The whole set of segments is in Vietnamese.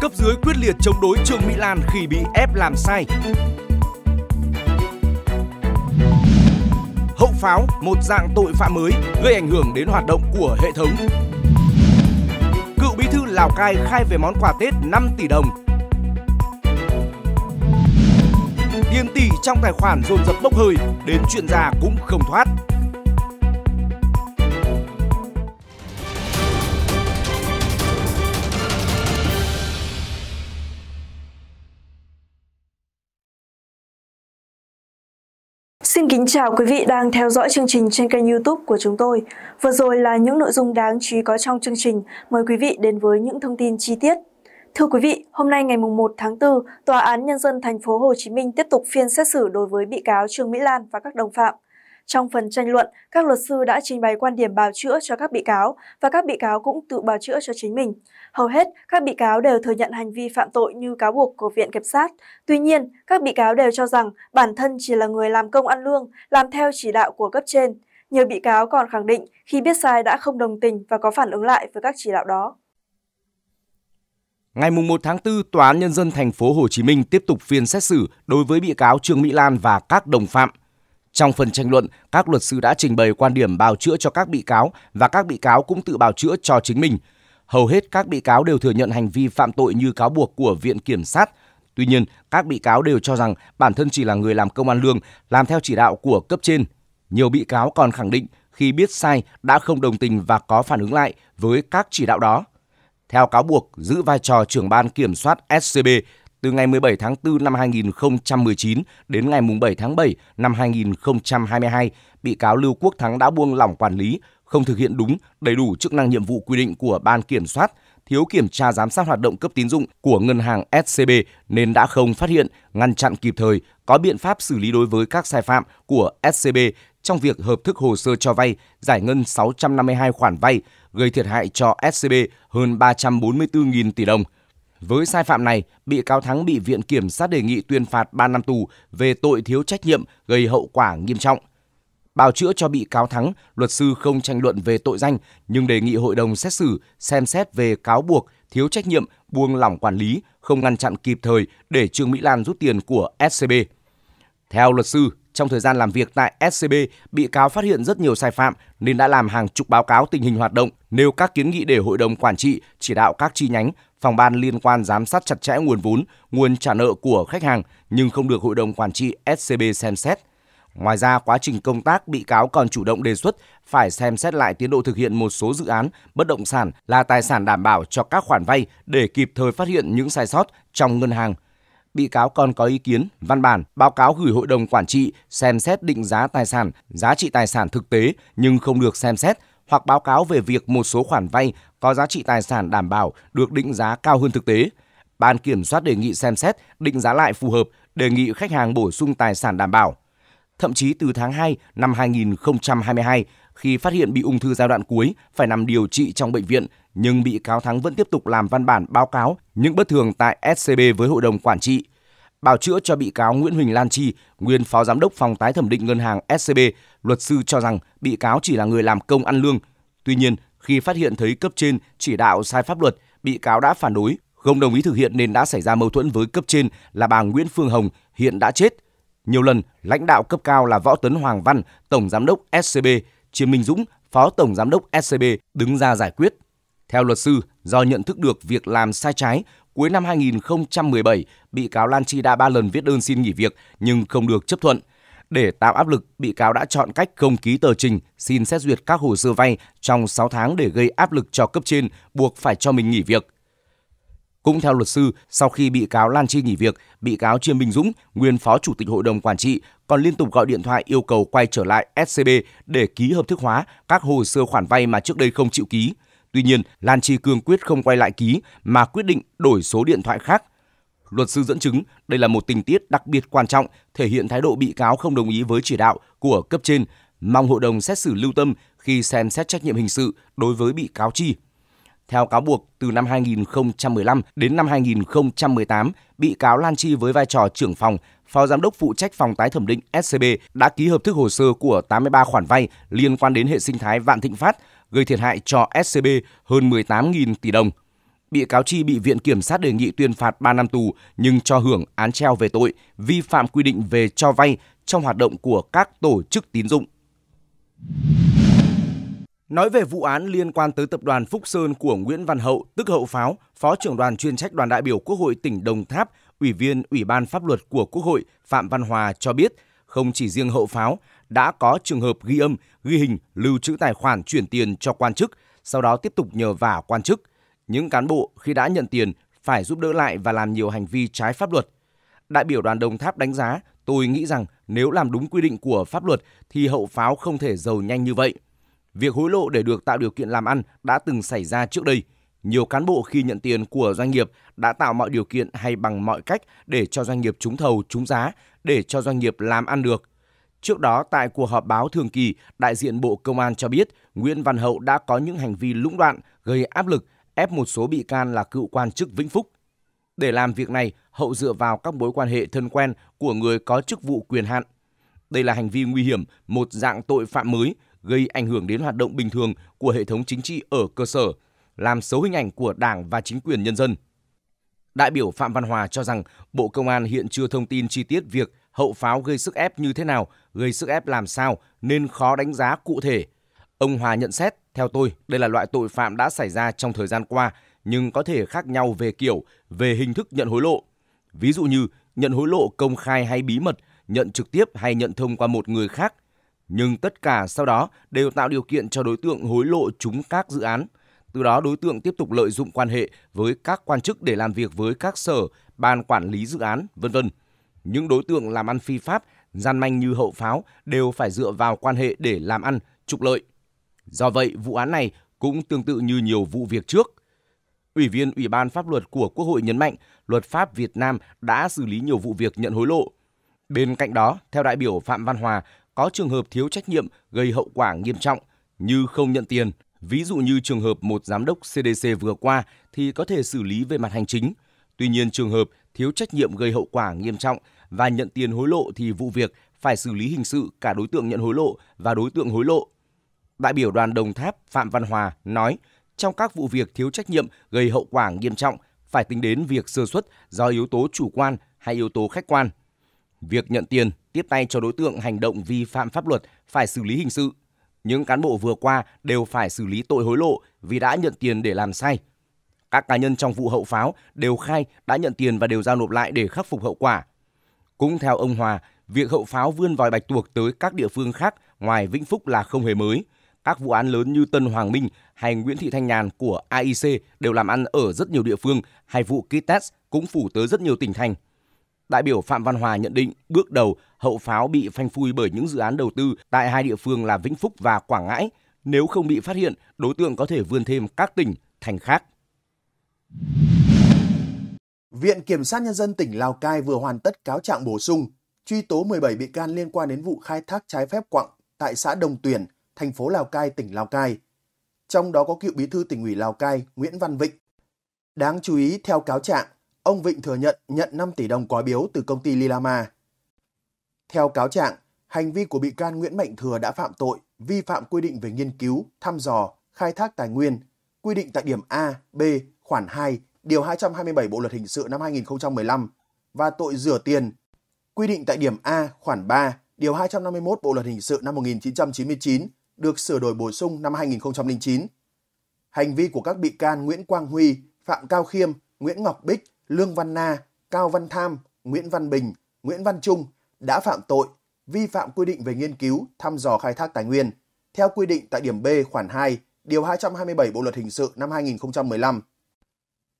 cấp dưới quyết liệt chống đối Trương Mỹ Lan khi bị ép làm sai. Hậu pháo, một dạng tội phạm mới gây ảnh hưởng đến hoạt động của hệ thống. Cựu bí thư Lào Cai khai về món quà Tết 5 tỷ đồng. Tiền tỷ trong tài khoản dồn dập bốc hơi, đến chuyện già cũng không thoát. Xin kính chào quý vị đang theo dõi chương trình trên kênh youtube của chúng tôi. Vừa rồi là những nội dung đáng chú ý có trong chương trình. Mời quý vị đến với những thông tin chi tiết. Thưa quý vị, hôm nay ngày 1 tháng 4, Tòa án Nhân dân thành phố Hồ Chí Minh tiếp tục phiên xét xử đối với bị cáo Trương Mỹ Lan và các đồng phạm. Trong phần tranh luận, các luật sư đã trình bày quan điểm bào chữa cho các bị cáo và các bị cáo cũng tự bào chữa cho chính mình. Hầu hết, các bị cáo đều thừa nhận hành vi phạm tội như cáo buộc của Viện Kiểm sát. Tuy nhiên, các bị cáo đều cho rằng bản thân chỉ là người làm công ăn lương, làm theo chỉ đạo của cấp trên. Nhiều bị cáo còn khẳng định khi biết sai đã không đồng tình và có phản ứng lại với các chỉ đạo đó. Ngày 1 tháng 4, Tòa án Nhân dân thành phố Hồ Chí Minh tiếp tục phiên xét xử đối với bị cáo Trương Mỹ Lan và các đồng phạm trong phần tranh luận, các luật sư đã trình bày quan điểm bào chữa cho các bị cáo và các bị cáo cũng tự bào chữa cho chính mình. Hầu hết các bị cáo đều thừa nhận hành vi phạm tội như cáo buộc của Viện Kiểm sát. Tuy nhiên, các bị cáo đều cho rằng bản thân chỉ là người làm công an lương, làm theo chỉ đạo của cấp trên. Nhiều bị cáo còn khẳng định khi biết sai đã không đồng tình và có phản ứng lại với các chỉ đạo đó. Theo cáo buộc, giữ vai trò trưởng ban kiểm soát SCB từ ngày 17 tháng 4 năm 2019 đến ngày 7 tháng 7 năm 2022, bị cáo Lưu Quốc Thắng đã buông lỏng quản lý, không thực hiện đúng, đầy đủ chức năng nhiệm vụ quy định của Ban Kiểm soát, thiếu kiểm tra giám sát hoạt động cấp tín dụng của ngân hàng SCB nên đã không phát hiện, ngăn chặn kịp thời, có biện pháp xử lý đối với các sai phạm của SCB trong việc hợp thức hồ sơ cho vay, giải ngân 652 khoản vay, gây thiệt hại cho SCB hơn 344.000 tỷ đồng – với sai phạm này, bị cáo Thắng bị Viện Kiểm sát đề nghị tuyên phạt 3 năm tù về tội thiếu trách nhiệm gây hậu quả nghiêm trọng. Bào chữa cho bị cáo Thắng, luật sư không tranh luận về tội danh nhưng đề nghị hội đồng xét xử xem xét về cáo buộc thiếu trách nhiệm, buông lỏng quản lý, không ngăn chặn kịp thời để Trương Mỹ Lan rút tiền của SCB. Theo luật sư, trong thời gian làm việc tại SCB, bị cáo phát hiện rất nhiều sai phạm nên đã làm hàng chục báo cáo tình hình hoạt động, nêu các kiến nghị để hội đồng quản trị chỉ đạo các chi nhánh, phòng ban liên quan giám sát chặt chẽ nguồn vốn, nguồn trả nợ của khách hàng nhưng không được hội đồng quản trị SCB xem xét. Ngoài ra, quá trình công tác bị cáo còn chủ động đề xuất phải xem xét lại tiến độ thực hiện một số dự án bất động sản là tài sản đảm bảo cho các khoản vay để kịp thời phát hiện những sai sót trong ngân hàng. Bị cáo còn có ý kiến, văn bản, báo cáo gửi hội đồng quản trị xem xét định giá tài sản, giá trị tài sản thực tế nhưng không được xem xét hoặc báo cáo về việc một số khoản vay có giá trị tài sản đảm bảo được định giá cao hơn thực tế. Ban kiểm soát đề nghị xem xét định giá lại phù hợp, đề nghị khách hàng bổ sung tài sản đảm bảo. Thậm chí từ tháng 2 năm 2022, khi phát hiện bị ung thư giai đoạn cuối phải nằm điều trị trong bệnh viện, nhưng bị cáo Thắng vẫn tiếp tục làm văn bản báo cáo những bất thường tại SCB với hội đồng quản trị bào chữa cho bị cáo Nguyễn Huỳnh Lan Chi, nguyên phó giám đốc phòng tái thẩm định ngân hàng SCB, luật sư cho rằng bị cáo chỉ là người làm công ăn lương. Tuy nhiên, khi phát hiện thấy cấp trên chỉ đạo sai pháp luật, bị cáo đã phản đối, không đồng ý thực hiện nên đã xảy ra mâu thuẫn với cấp trên là bà Nguyễn Phương Hồng, hiện đã chết. Nhiều lần, lãnh đạo cấp cao là Võ Tấn Hoàng Văn, Tổng Giám đốc SCB, Chiêm Minh Dũng, Phó Tổng Giám đốc SCB đứng ra giải quyết. Theo luật sư, do nhận thức được việc làm sai trái, cuối năm 2017, bị cáo Lan Chi đã ba lần viết đơn xin nghỉ việc nhưng không được chấp thuận. Để tạo áp lực, bị cáo đã chọn cách không ký tờ trình, xin xét duyệt các hồ sơ vay trong 6 tháng để gây áp lực cho cấp trên, buộc phải cho mình nghỉ việc. Cũng theo luật sư, sau khi bị cáo Lan Chi nghỉ việc, bị cáo Trương Minh Dũng, nguyên phó chủ tịch hội đồng quản trị, còn liên tục gọi điện thoại yêu cầu quay trở lại SCB để ký hợp thức hóa các hồ sơ khoản vay mà trước đây không chịu ký. Tuy nhiên, Lan Chi cương quyết không quay lại ký mà quyết định đổi số điện thoại khác. Luật sư dẫn chứng đây là một tình tiết đặc biệt quan trọng thể hiện thái độ bị cáo không đồng ý với chỉ đạo của cấp trên, mong hội đồng xét xử lưu tâm khi xem xét trách nhiệm hình sự đối với bị cáo Chi. Theo cáo buộc, từ năm 2015 đến năm 2018, bị cáo Lan Chi với vai trò trưởng phòng, phó giám đốc phụ trách phòng tái thẩm định SCB đã ký hợp thức hồ sơ của 83 khoản vay liên quan đến hệ sinh thái Vạn Thịnh Phát gây thiệt hại cho SCB hơn 18.000 tỷ đồng. Bị cáo Chi bị Viện Kiểm sát đề nghị tuyên phạt 3 năm tù nhưng cho hưởng án treo về tội vi phạm quy định về cho vay trong hoạt động của các tổ chức tín dụng. Nói về vụ án liên quan tới tập đoàn Phúc Sơn của Nguyễn Văn Hậu, tức Hậu Pháo, Phó trưởng đoàn chuyên trách đoàn đại biểu Quốc hội tỉnh Đồng Tháp, Ủy viên Ủy ban Pháp luật của Quốc hội Phạm Văn Hòa cho biết, không chỉ riêng Hậu Pháo đã có trường hợp ghi âm, ghi hình, lưu trữ tài khoản chuyển tiền cho quan chức, sau đó tiếp tục nhờ vả quan chức. Những cán bộ khi đã nhận tiền phải giúp đỡ lại và làm nhiều hành vi trái pháp luật. Đại biểu đoàn Đồng Tháp đánh giá, tôi nghĩ rằng nếu làm đúng quy định của pháp luật thì hậu pháo không thể giàu nhanh như vậy. Việc hối lộ để được tạo điều kiện làm ăn đã từng xảy ra trước đây. Nhiều cán bộ khi nhận tiền của doanh nghiệp đã tạo mọi điều kiện hay bằng mọi cách để cho doanh nghiệp trúng thầu, trúng giá, để cho doanh nghiệp làm ăn được. Trước đó, tại cuộc họp báo thường kỳ, đại diện Bộ Công an cho biết Nguyễn Văn Hậu đã có những hành vi lũng đoạn, gây áp lực, ép một số bị can là cựu quan chức Vĩnh Phúc. Để làm việc này, Hậu dựa vào các mối quan hệ thân quen của người có chức vụ quyền hạn. Đây là hành vi nguy hiểm, một dạng tội phạm mới, gây ảnh hưởng đến hoạt động bình thường của hệ thống chính trị ở cơ sở, làm xấu hình ảnh của Đảng và chính quyền nhân dân. Đại biểu Phạm Văn Hòa cho rằng Bộ Công an hiện chưa thông tin chi tiết việc hậu pháo gây sức ép như thế nào, gây sức ép làm sao nên khó đánh giá cụ thể. Ông Hòa nhận xét, theo tôi, đây là loại tội phạm đã xảy ra trong thời gian qua nhưng có thể khác nhau về kiểu, về hình thức nhận hối lộ. Ví dụ như nhận hối lộ công khai hay bí mật, nhận trực tiếp hay nhận thông qua một người khác. Nhưng tất cả sau đó đều tạo điều kiện cho đối tượng hối lộ chúng các dự án. Từ đó đối tượng tiếp tục lợi dụng quan hệ với các quan chức để làm việc với các sở, ban quản lý dự án, vân vân. Những đối tượng làm ăn phi pháp, gian manh như hậu pháo đều phải dựa vào quan hệ để làm ăn, trục lợi. Do vậy, vụ án này cũng tương tự như nhiều vụ việc trước. Ủy viên Ủy ban Pháp luật của Quốc hội nhấn mạnh luật pháp Việt Nam đã xử lý nhiều vụ việc nhận hối lộ. Bên cạnh đó, theo đại biểu Phạm Văn Hòa, có trường hợp thiếu trách nhiệm gây hậu quả nghiêm trọng như không nhận tiền. Ví dụ như trường hợp một giám đốc CDC vừa qua thì có thể xử lý về mặt hành chính – Tuy nhiên, trường hợp thiếu trách nhiệm gây hậu quả nghiêm trọng và nhận tiền hối lộ thì vụ việc phải xử lý hình sự cả đối tượng nhận hối lộ và đối tượng hối lộ. Đại biểu đoàn Đồng Tháp Phạm Văn Hòa nói, trong các vụ việc thiếu trách nhiệm gây hậu quả nghiêm trọng phải tính đến việc sơ xuất do yếu tố chủ quan hay yếu tố khách quan. Việc nhận tiền tiếp tay cho đối tượng hành động vi phạm pháp luật phải xử lý hình sự. Những cán bộ vừa qua đều phải xử lý tội hối lộ vì đã nhận tiền để làm sai, các cá nhân trong vụ hậu pháo đều khai đã nhận tiền và đều giao nộp lại để khắc phục hậu quả. Cũng theo ông Hòa, việc hậu pháo vươn vòi bạch tuộc tới các địa phương khác ngoài Vĩnh Phúc là không hề mới. Các vụ án lớn như Tân Hoàng Minh hay Nguyễn Thị Thanh Nhàn của AIC đều làm ăn ở rất nhiều địa phương, hay vụ ký test cũng phủ tới rất nhiều tỉnh thành. Đại biểu Phạm Văn Hòa nhận định bước đầu hậu pháo bị phanh phui bởi những dự án đầu tư tại hai địa phương là Vĩnh Phúc và Quảng Ngãi. Nếu không bị phát hiện, đối tượng có thể vươn thêm các tỉnh, thành khác. Viện Kiểm sát Nhân dân tỉnh Lào Cai vừa hoàn tất cáo trạng bổ sung, truy tố 17 bị can liên quan đến vụ khai thác trái phép quặng tại xã Đồng Tuyển, thành phố Lào Cai, tỉnh Lào Cai. Trong đó có cựu bí thư tỉnh ủy Lào Cai Nguyễn Văn Vịnh. Đáng chú ý, theo cáo trạng, ông Vịnh thừa nhận nhận 5 tỷ đồng quà biếu từ công ty Lilama. Theo cáo trạng, hành vi của bị can Nguyễn Mạnh Thừa đã phạm tội vi phạm quy định về nghiên cứu, thăm dò, khai thác tài nguyên, quy định tại điểm A, B khoản 2, điều 227 Bộ luật hình sự năm 2015 và tội rửa tiền quy định tại điểm A khoản 3, điều 251 Bộ luật hình sự năm 1999 được sửa đổi bổ sung năm 2009. Hành vi của các bị can Nguyễn Quang Huy, Phạm Cao Khiêm, Nguyễn Ngọc Bích, Lương Văn Na, Cao Văn Tham, Nguyễn Văn Bình, Nguyễn Văn Trung đã phạm tội vi phạm quy định về nghiên cứu, thăm dò khai thác tài nguyên theo quy định tại điểm B khoản 2, điều 227 Bộ luật hình sự năm 2015.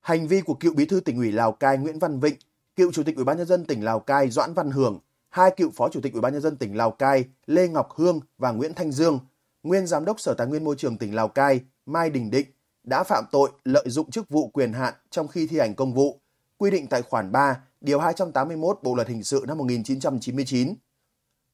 Hành vi của cựu bí thư tỉnh ủy Lào Cai Nguyễn Văn Vịnh, cựu chủ tịch Ủy ban nhân dân tỉnh Lào Cai Doãn Văn Hưởng, hai cựu phó chủ tịch Ủy ban nhân dân tỉnh Lào Cai Lê Ngọc Hương và Nguyễn Thanh Dương, nguyên giám đốc Sở Tài nguyên Môi trường tỉnh Lào Cai Mai Đình Định đã phạm tội lợi dụng chức vụ quyền hạn trong khi thi hành công vụ, quy định tại khoản 3, điều 281 Bộ luật hình sự năm 1999.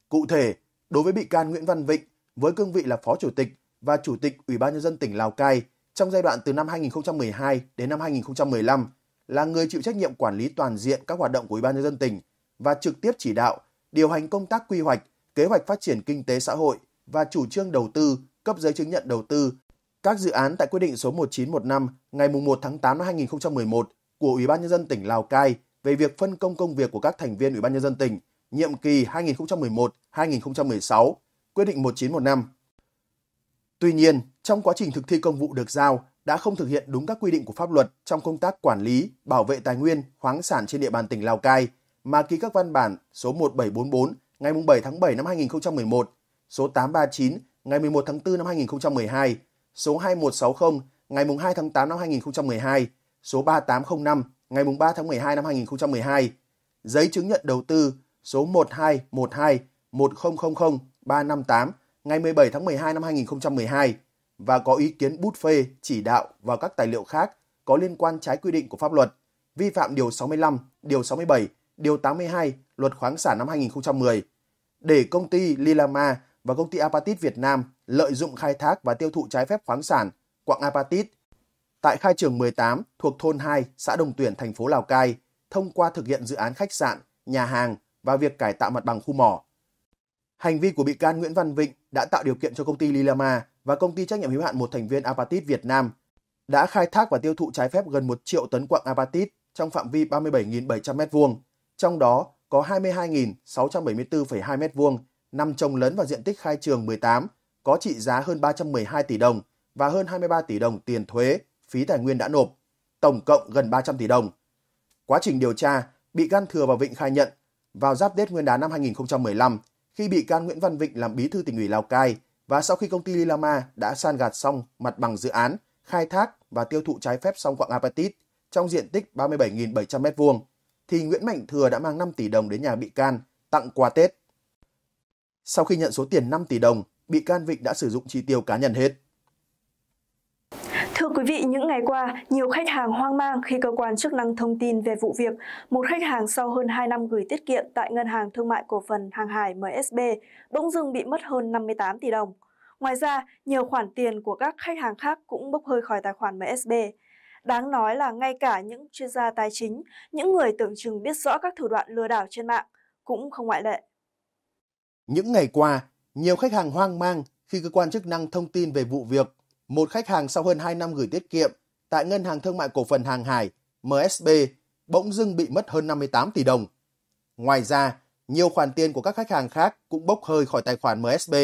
Cụ thể, đối với bị can Nguyễn Văn Vịnh với cương vị là phó chủ tịch và chủ tịch Ủy ban nhân dân tỉnh Lào Cai trong giai đoạn từ năm 2012 đến năm 2015 là người chịu trách nhiệm quản lý toàn diện các hoạt động của Ủy ban nhân dân tỉnh và trực tiếp chỉ đạo, điều hành công tác quy hoạch, kế hoạch phát triển kinh tế xã hội và chủ trương đầu tư, cấp giấy chứng nhận đầu tư các dự án tại quyết định số 1915 ngày 1 tháng 8 năm 2011 của Ủy ban nhân dân tỉnh Lào Cai về việc phân công công việc của các thành viên Ủy ban nhân dân tỉnh nhiệm kỳ 2011-2016, quyết định 1915. Tuy nhiên, trong quá trình thực thi công vụ được giao đã không thực hiện đúng các quy định của pháp luật trong công tác quản lý, bảo vệ tài nguyên, khoáng sản trên địa bàn tỉnh Lào Cai mà ký các văn bản số 1744 ngày 7 tháng 7 năm 2011, số 839 ngày 11 tháng 4 năm 2012, số 2160 ngày 2 tháng 8 năm 2012, số 3805 ngày 3 tháng 12 năm 2012, giấy chứng nhận đầu tư số 1212 1000 358 ngày 17 tháng 12 năm 2012 và có ý kiến bút phê, chỉ đạo và các tài liệu khác có liên quan trái quy định của pháp luật, vi phạm Điều 65, Điều 67, Điều 82 Luật khoáng sản năm 2010 để công ty Lilama và công ty Apatit Việt Nam lợi dụng khai thác và tiêu thụ trái phép khoáng sản quặng Apatit tại khai trường 18 thuộc thôn 2, xã Đồng Tuyển, thành phố Lào Cai thông qua thực hiện dự án khách sạn, nhà hàng và việc cải tạo mặt bằng khu mỏ Hành vi của bị can Nguyễn Văn Vịnh đã tạo điều kiện cho công ty Lilama và công ty trách nhiệm hữu hạn một thành viên Apatit Việt Nam đã khai thác và tiêu thụ trái phép gần 1 triệu tấn quặng apatit trong phạm vi 37.700 m2, trong đó có 22.674,2 m2 nằm trồng lấn vào diện tích khai trường 18, có trị giá hơn 312 tỷ đồng và hơn 23 tỷ đồng tiền thuế, phí tài nguyên đã nộp, tổng cộng gần 300 tỷ đồng. Quá trình điều tra, bị can Thừa và Vịnh khai nhận, vào giáp Tết Nguyên đán năm 2015, khi bị can Nguyễn Văn Vịnh làm bí thư tỉnh ủy Lào Cai và sau khi công ty Lilama đã san gạt xong mặt bằng dự án, khai thác và tiêu thụ trái phép xong quặng apatit trong diện tích 37.700 m2 thì Nguyễn Mạnh Thừa đã mang 5 tỷ đồng đến nhà bị can tặng quà Tết. Sau khi nhận số tiền 5 tỷ đồng, bị can Vịnh đã sử dụng chi tiêu cá nhân hết. Thưa quý vị, những ngày qua, nhiều khách hàng hoang mang khi cơ quan chức năng thông tin về vụ việc một khách hàng sau hơn 2 năm gửi tiết kiệm tại Ngân hàng Thương mại Cổ phần Hàng hải MSB bỗng dưng bị mất hơn 58 tỷ đồng. Ngoài ra, nhiều khoản tiền của các khách hàng khác cũng bốc hơi khỏi tài khoản MSB. Đáng nói là ngay cả những chuyên gia tài chính, những người tưởng chừng biết rõ các thủ đoạn lừa đảo trên mạng cũng không ngoại lệ. Những ngày qua, nhiều khách hàng hoang mang khi cơ quan chức năng thông tin về vụ việc một khách hàng sau hơn 2 năm gửi tiết kiệm tại Ngân hàng Thương mại Cổ phần Hàng Hải MSB bỗng dưng bị mất hơn 58 tỷ đồng. Ngoài ra, nhiều khoản tiền của các khách hàng khác cũng bốc hơi khỏi tài khoản MSB.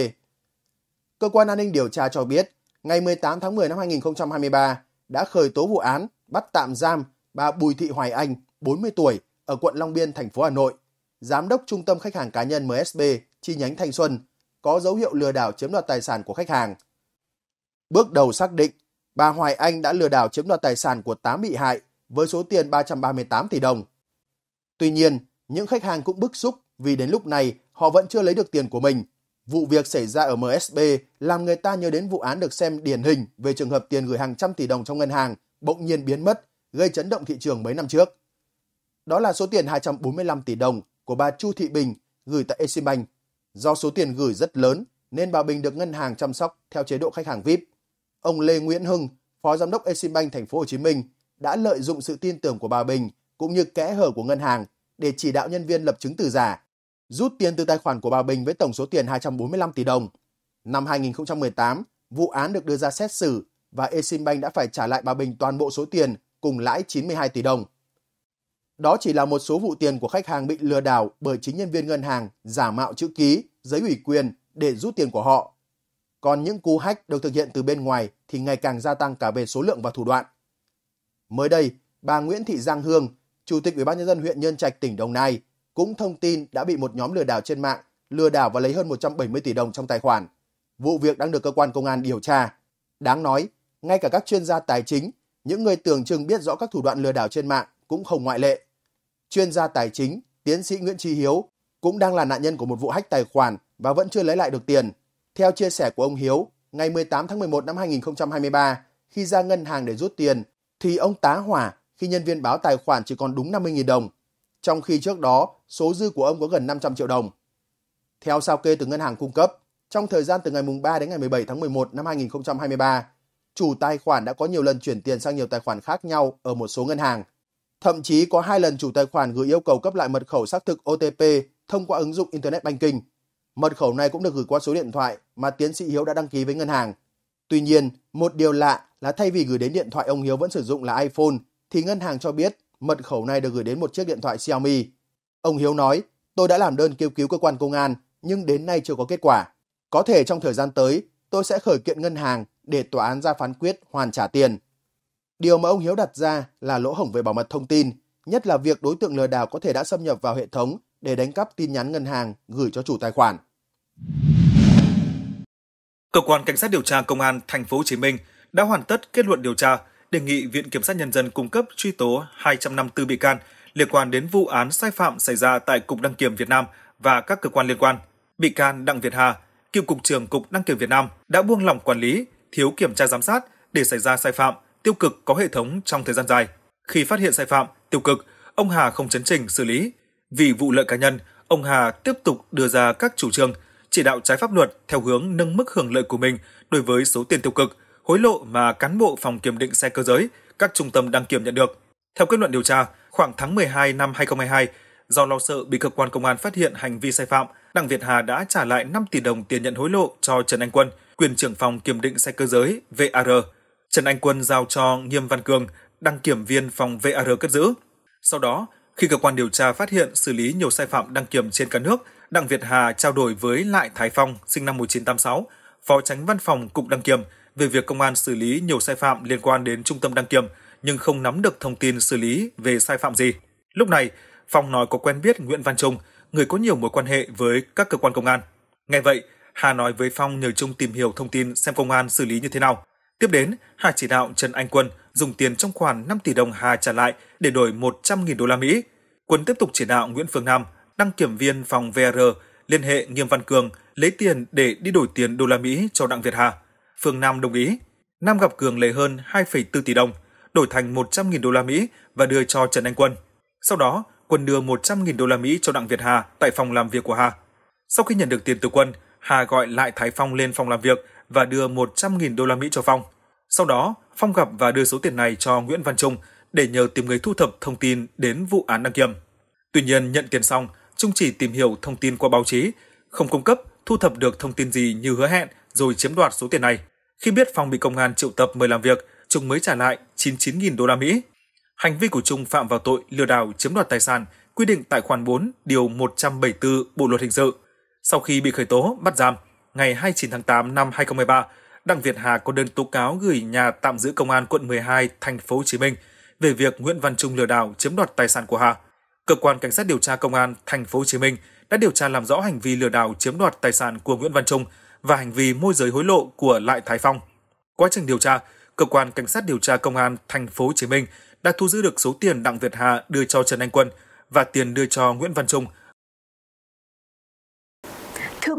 Cơ quan an ninh điều tra cho biết, ngày 18 tháng 10 năm 2023 đã khởi tố vụ án bắt tạm giam bà Bùi Thị Hoài Anh, 40 tuổi, ở quận Long Biên, thành phố Hà Nội, giám đốc trung tâm khách hàng cá nhân MSB chi nhánh Thanh Xuân, có dấu hiệu lừa đảo chiếm đoạt tài sản của khách hàng – Bước đầu xác định, bà Hoài Anh đã lừa đảo chiếm đoạt tài sản của 8 bị hại với số tiền 338 tỷ đồng. Tuy nhiên, những khách hàng cũng bức xúc vì đến lúc này họ vẫn chưa lấy được tiền của mình. Vụ việc xảy ra ở MSB làm người ta nhớ đến vụ án được xem điển hình về trường hợp tiền gửi hàng trăm tỷ đồng trong ngân hàng bỗng nhiên biến mất, gây chấn động thị trường mấy năm trước. Đó là số tiền 245 tỷ đồng của bà Chu Thị Bình gửi tại Eximbank. Do số tiền gửi rất lớn nên bà Bình được ngân hàng chăm sóc theo chế độ khách hàng VIP ông Lê Nguyễn Hưng, Phó Giám đốc Eximbank Thành phố Hồ Chí Minh đã lợi dụng sự tin tưởng của bà Bình cũng như kẽ hở của ngân hàng để chỉ đạo nhân viên lập chứng từ giả, rút tiền từ tài khoản của bà Bình với tổng số tiền 245 tỷ đồng. Năm 2018, vụ án được đưa ra xét xử và Eximbank đã phải trả lại bà Bình toàn bộ số tiền cùng lãi 92 tỷ đồng. Đó chỉ là một số vụ tiền của khách hàng bị lừa đảo bởi chính nhân viên ngân hàng giả mạo chữ ký, giấy ủy quyền để rút tiền của họ còn những cú hack được thực hiện từ bên ngoài thì ngày càng gia tăng cả về số lượng và thủ đoạn. Mới đây, bà Nguyễn Thị Giang Hương, Chủ tịch Ủy ban nhân dân huyện Nhân Trạch tỉnh Đồng Nai cũng thông tin đã bị một nhóm lừa đảo trên mạng lừa đảo và lấy hơn 170 tỷ đồng trong tài khoản. Vụ việc đang được cơ quan công an điều tra. Đáng nói, ngay cả các chuyên gia tài chính, những người tưởng chừng biết rõ các thủ đoạn lừa đảo trên mạng cũng không ngoại lệ. Chuyên gia tài chính, tiến sĩ Nguyễn Chí Hiếu cũng đang là nạn nhân của một vụ hách tài khoản và vẫn chưa lấy lại được tiền. Theo chia sẻ của ông Hiếu, ngày 18 tháng 11 năm 2023, khi ra ngân hàng để rút tiền, thì ông tá hỏa khi nhân viên báo tài khoản chỉ còn đúng 50.000 đồng, trong khi trước đó số dư của ông có gần 500 triệu đồng. Theo sao kê từ ngân hàng cung cấp, trong thời gian từ ngày 3 đến ngày 17 tháng 11 năm 2023, chủ tài khoản đã có nhiều lần chuyển tiền sang nhiều tài khoản khác nhau ở một số ngân hàng. Thậm chí có hai lần chủ tài khoản gửi yêu cầu cấp lại mật khẩu xác thực OTP thông qua ứng dụng Internet Banking – Mật khẩu này cũng được gửi qua số điện thoại mà tiến sĩ Hiếu đã đăng ký với ngân hàng. Tuy nhiên, một điều lạ là thay vì gửi đến điện thoại ông Hiếu vẫn sử dụng là iPhone, thì ngân hàng cho biết mật khẩu này được gửi đến một chiếc điện thoại Xiaomi. Ông Hiếu nói, tôi đã làm đơn kêu cứu cơ quan công an, nhưng đến nay chưa có kết quả. Có thể trong thời gian tới, tôi sẽ khởi kiện ngân hàng để tòa án ra phán quyết hoàn trả tiền. Điều mà ông Hiếu đặt ra là lỗ hổng về bảo mật thông tin, nhất là việc đối tượng lừa đảo có thể đã xâm nhập vào hệ thống để đánh cắp tin nhắn ngân hàng gửi cho chủ tài khoản. Cơ quan cảnh sát điều tra công an thành phố Hồ Chí Minh đã hoàn tất kết luận điều tra, đề nghị Viện kiểm sát nhân dân cung cấp truy tố 254 bị can liên quan đến vụ án sai phạm xảy ra tại Cục Đăng kiểm Việt Nam và các cơ quan liên quan. Bị can Đặng Việt Hà, cựu cục trưởng Cục Đăng kiểm Việt Nam đã buông lỏng quản lý, thiếu kiểm tra giám sát để xảy ra sai phạm, tiêu cực có hệ thống trong thời gian dài. Khi phát hiện sai phạm, tiêu cực, ông Hà không chấn trình xử lý vì vụ lợi cá nhân, ông Hà tiếp tục đưa ra các chủ trương chỉ đạo trái pháp luật theo hướng nâng mức hưởng lợi của mình đối với số tiền tiêu cực, hối lộ mà cán bộ phòng kiểm định xe cơ giới, các trung tâm đăng kiểm nhận được. Theo kết luận điều tra, khoảng tháng 12 năm 2022, do lo sợ bị cơ quan công an phát hiện hành vi sai phạm, Đặng Việt Hà đã trả lại 5 tỷ đồng tiền nhận hối lộ cho Trần Anh Quân, quyền trưởng phòng kiểm định xe cơ giới VAR. Trần Anh Quân giao cho Nghiêm Văn Cường, đăng kiểm viên phòng VAR cất giữ. Sau đó, khi cơ quan điều tra phát hiện xử lý nhiều sai phạm đăng kiểm trên cả nước, Đặng Việt Hà trao đổi với Lại Thái Phong, sinh năm 1986, Phó Tránh Văn phòng Cục Đăng kiểm, về việc công an xử lý nhiều sai phạm liên quan đến trung tâm đăng kiểm, nhưng không nắm được thông tin xử lý về sai phạm gì. Lúc này, Phong nói có quen biết Nguyễn Văn Trung, người có nhiều mối quan hệ với các cơ quan công an. Nghe vậy, Hà nói với Phong nhờ Trung tìm hiểu thông tin xem công an xử lý như thế nào. Tiếp đến, Hà chỉ đạo Trần Anh Quân, dùng tiền trong khoản 5 tỷ đồng Hà trả lại để đổi 100.000 đô la Mỹ. Quân tiếp tục chỉ đạo Nguyễn Phương Nam, đăng kiểm viên phòng VR, liên hệ Nghiêm Văn Cường lấy tiền để đi đổi tiền đô la Mỹ cho Đặng Việt Hà. Phương Nam đồng ý. Nam gặp Cường lấy hơn 2,4 tỷ đồng, đổi thành 100.000 đô la Mỹ và đưa cho Trần Anh Quân. Sau đó, Quân đưa 100.000 đô la Mỹ cho Đặng Việt Hà tại phòng làm việc của Hà. Sau khi nhận được tiền từ Quân, Hà gọi lại Thái Phong lên phòng làm việc và đưa 100.000 đô la Mỹ cho Phong. Sau đó, Phong gặp và đưa số tiền này cho Nguyễn Văn Trung để nhờ tìm người thu thập thông tin đến vụ án đăng kiểm. Tuy nhiên nhận tiền xong, Trung chỉ tìm hiểu thông tin qua báo chí, không cung cấp, thu thập được thông tin gì như hứa hẹn rồi chiếm đoạt số tiền này. Khi biết Phong bị công an triệu tập mời làm việc, Trung mới trả lại 99.000 đô la Mỹ. Hành vi của Trung phạm vào tội lừa đảo chiếm đoạt tài sản quy định tại khoản 4 điều 174 Bộ luật hình sự. Sau khi bị khởi tố, bắt giam, ngày 29 tháng 8 năm 2013, Đặng Việt Hà có đơn tố cáo gửi nhà tạm giữ công an quận 12, thành phố Hồ Chí Minh về việc Nguyễn Văn Trung lừa đảo chiếm đoạt tài sản của Hà. Cơ quan cảnh sát điều tra công an thành phố Hồ Chí Minh đã điều tra làm rõ hành vi lừa đảo chiếm đoạt tài sản của Nguyễn Văn Trung và hành vi môi giới hối lộ của Lại Thái Phong. Quá trình điều tra, cơ quan cảnh sát điều tra công an thành phố Hồ Chí Minh đã thu giữ được số tiền Đặng Việt Hà đưa cho Trần Anh Quân và tiền đưa cho Nguyễn Văn Trung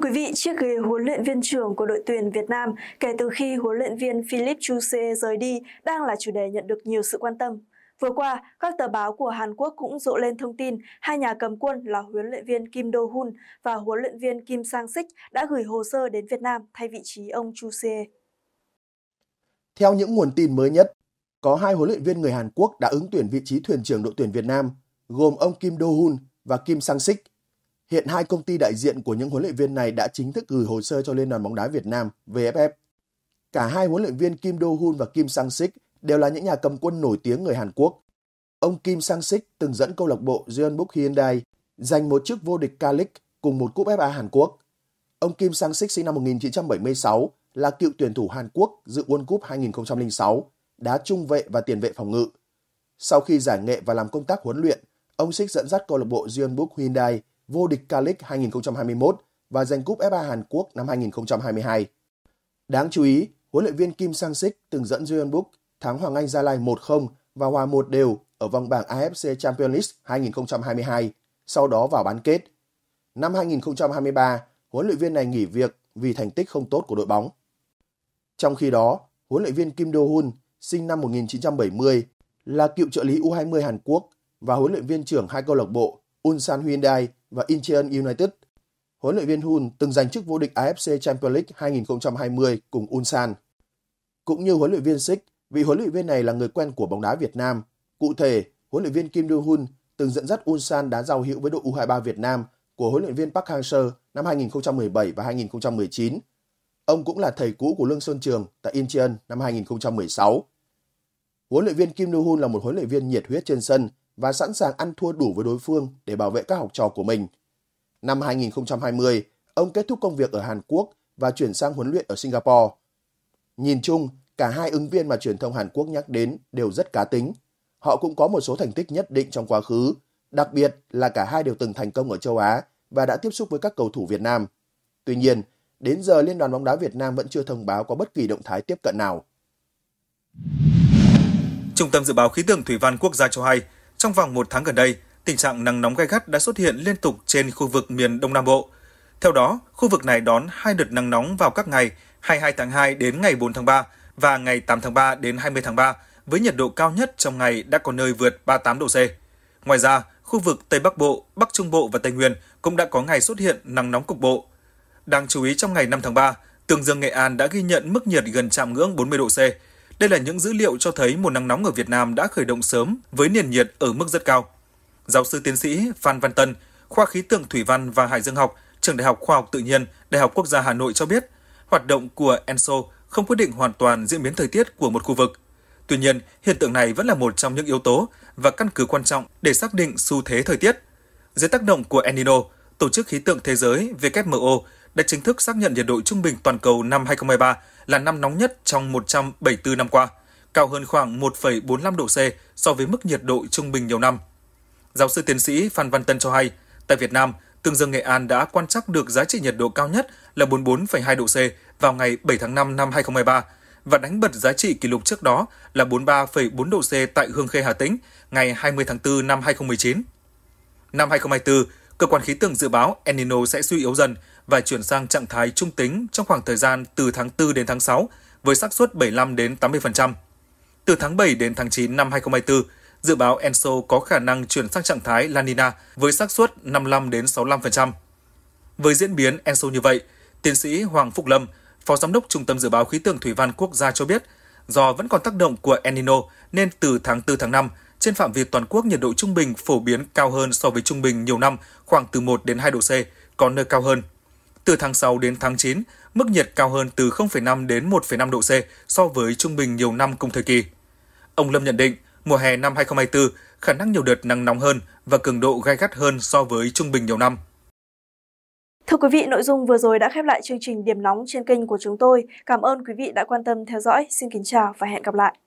quý vị, chiếc ghế huấn luyện viên trưởng của đội tuyển Việt Nam kể từ khi huấn luyện viên Philip Chuse rời đi đang là chủ đề nhận được nhiều sự quan tâm. Vừa qua, các tờ báo của Hàn Quốc cũng rộ lên thông tin hai nhà cầm quân là huấn luyện viên Kim Do-hun và huấn luyện viên Kim Sang-sik đã gửi hồ sơ đến Việt Nam thay vị trí ông Chuse. Theo những nguồn tin mới nhất, có hai huấn luyện viên người Hàn Quốc đã ứng tuyển vị trí thuyền trưởng đội tuyển Việt Nam, gồm ông Kim Do-hun và Kim Sang-sik – Hiện hai công ty đại diện của những huấn luyện viên này đã chính thức gửi hồ sơ cho Liên đoàn bóng đá Việt Nam VFF. Cả hai huấn luyện viên Kim Do-hun và Kim Sang-sik đều là những nhà cầm quân nổi tiếng người Hàn Quốc. Ông Kim Sang-sik từng dẫn câu lạc bộ Jeonbuk Hyundai giành một chức vô địch K-League cùng một cúp FA Hàn Quốc. Ông Kim Sang-sik sinh năm 1976 là cựu tuyển thủ Hàn Quốc dự World Cup 2006, đá trung vệ và tiền vệ phòng ngự. Sau khi giải nghệ và làm công tác huấn luyện, ông Sik dẫn dắt câu lạc bộ Jeonbuk Hyundai – vô địch K-League 2021 và giành cúp FA Hàn Quốc năm 2022. Đáng chú ý, huấn luyện viên Kim Sang-sik từng dẫn Jeonbuk thắng Hoàng Anh Gia Lai 1-0 và hòa 1 đều ở vòng bảng AFC Champions League 2022, sau đó vào bán kết. Năm 2023, huấn luyện viên này nghỉ việc vì thành tích không tốt của đội bóng. Trong khi đó, huấn luyện viên Kim Do-hun, sinh năm 1970, là cựu trợ lý U20 Hàn Quốc và huấn luyện viên trưởng hai câu lạc bộ Ulsan Hyundai và Incheon United. Huấn luyện viên Hun từng giành chức vô địch AFC Champions League 2020 cùng Ulsan. Cũng như huấn luyện viên Sik, vị huấn luyện viên này là người quen của bóng đá Việt Nam. Cụ thể, huấn luyện viên Kim Do hun từng dẫn dắt Ulsan đá giao hữu với đội U23 Việt Nam của huấn luyện viên Park Hang-seo năm 2017 và 2019. Ông cũng là thầy cũ của Lương Sơn Trường tại Incheon năm 2016. Huấn luyện viên Kim Do hun là một huấn luyện viên nhiệt huyết trên sân, và sẵn sàng ăn thua đủ với đối phương để bảo vệ các học trò của mình. Năm 2020, ông kết thúc công việc ở Hàn Quốc và chuyển sang huấn luyện ở Singapore. Nhìn chung, cả hai ứng viên mà truyền thông Hàn Quốc nhắc đến đều rất cá tính. Họ cũng có một số thành tích nhất định trong quá khứ, đặc biệt là cả hai đều từng thành công ở châu Á và đã tiếp xúc với các cầu thủ Việt Nam. Tuy nhiên, đến giờ Liên đoàn bóng đá Việt Nam vẫn chưa thông báo có bất kỳ động thái tiếp cận nào. Trung tâm dự báo khí tượng thủy văn quốc gia cho hay, trong vòng một tháng gần đây, tình trạng nắng nóng gai gắt đã xuất hiện liên tục trên khu vực miền Đông Nam Bộ. Theo đó, khu vực này đón hai đợt nắng nóng vào các ngày 22 tháng 2 đến ngày 4 tháng 3 và ngày 8 tháng 3 đến 20 tháng 3 với nhiệt độ cao nhất trong ngày đã có nơi vượt 38 độ C. Ngoài ra, khu vực Tây Bắc Bộ, Bắc Trung Bộ và Tây Nguyên cũng đã có ngày xuất hiện nắng nóng cục bộ. Đáng chú ý trong ngày 5 tháng 3, tường Dương Nghệ An đã ghi nhận mức nhiệt gần chạm ngưỡng 40 độ C, đây là những dữ liệu cho thấy mùa nắng nóng ở Việt Nam đã khởi động sớm với nền nhiệt ở mức rất cao. Giáo sư tiến sĩ Phan Văn Tân, khoa khí tượng thủy văn và hải dương học, trường Đại học Khoa học Tự nhiên, Đại học Quốc gia Hà Nội cho biết, hoạt động của ENSO không quyết định hoàn toàn diễn biến thời tiết của một khu vực. Tuy nhiên, hiện tượng này vẫn là một trong những yếu tố và căn cứ quan trọng để xác định xu thế thời tiết. Dưới tác động của El Nino, Tổ chức Khí tượng Thế giới WMO đã chính thức xác nhận nhiệt độ trung bình toàn cầu năm 2023 là năm nóng nhất trong 174 năm qua, cao hơn khoảng 1,45 độ C so với mức nhiệt độ trung bình nhiều năm. Giáo sư tiến sĩ Phan Văn Tân cho hay, tại Việt Nam, tương dương Nghệ An đã quan trắc được giá trị nhiệt độ cao nhất là 44,2 độ C vào ngày 7 tháng 5 năm 2023 và đánh bật giá trị kỷ lục trước đó là 43,4 độ C tại Hương Khê Hà Tĩnh ngày 20 tháng 4 năm 2019. Năm 2024, cơ quan khí tượng dự báo El Nino sẽ suy yếu dần và chuyển sang trạng thái trung tính trong khoảng thời gian từ tháng 4 đến tháng 6 với xác suất 75 đến 80%. Từ tháng 7 đến tháng 9 năm 2024, dự báo Enso có khả năng chuyển sang trạng thái La Nina với xác suất 55 đến 65%. Với diễn biến Enso như vậy, tiến sĩ Hoàng Phục Lâm, Phó Giám đốc Trung tâm Dự báo Khí tượng Thủy văn Quốc gia cho biết, do vẫn còn tác động của El Nino nên từ tháng 4 tháng 5, trên phạm vi toàn quốc nhiệt độ trung bình phổ biến cao hơn so với trung bình nhiều năm khoảng từ 1 đến 2 độ C, có nơi cao hơn. Từ tháng 6 đến tháng 9, mức nhiệt cao hơn từ 0,5 đến 1,5 độ C so với trung bình nhiều năm cùng thời kỳ. Ông Lâm nhận định, mùa hè năm 2024 khả năng nhiều đợt nắng nóng hơn và cường độ gai gắt hơn so với trung bình nhiều năm. Thưa quý vị, nội dung vừa rồi đã khép lại chương trình Điểm nóng trên kênh của chúng tôi. Cảm ơn quý vị đã quan tâm theo dõi. Xin kính chào và hẹn gặp lại.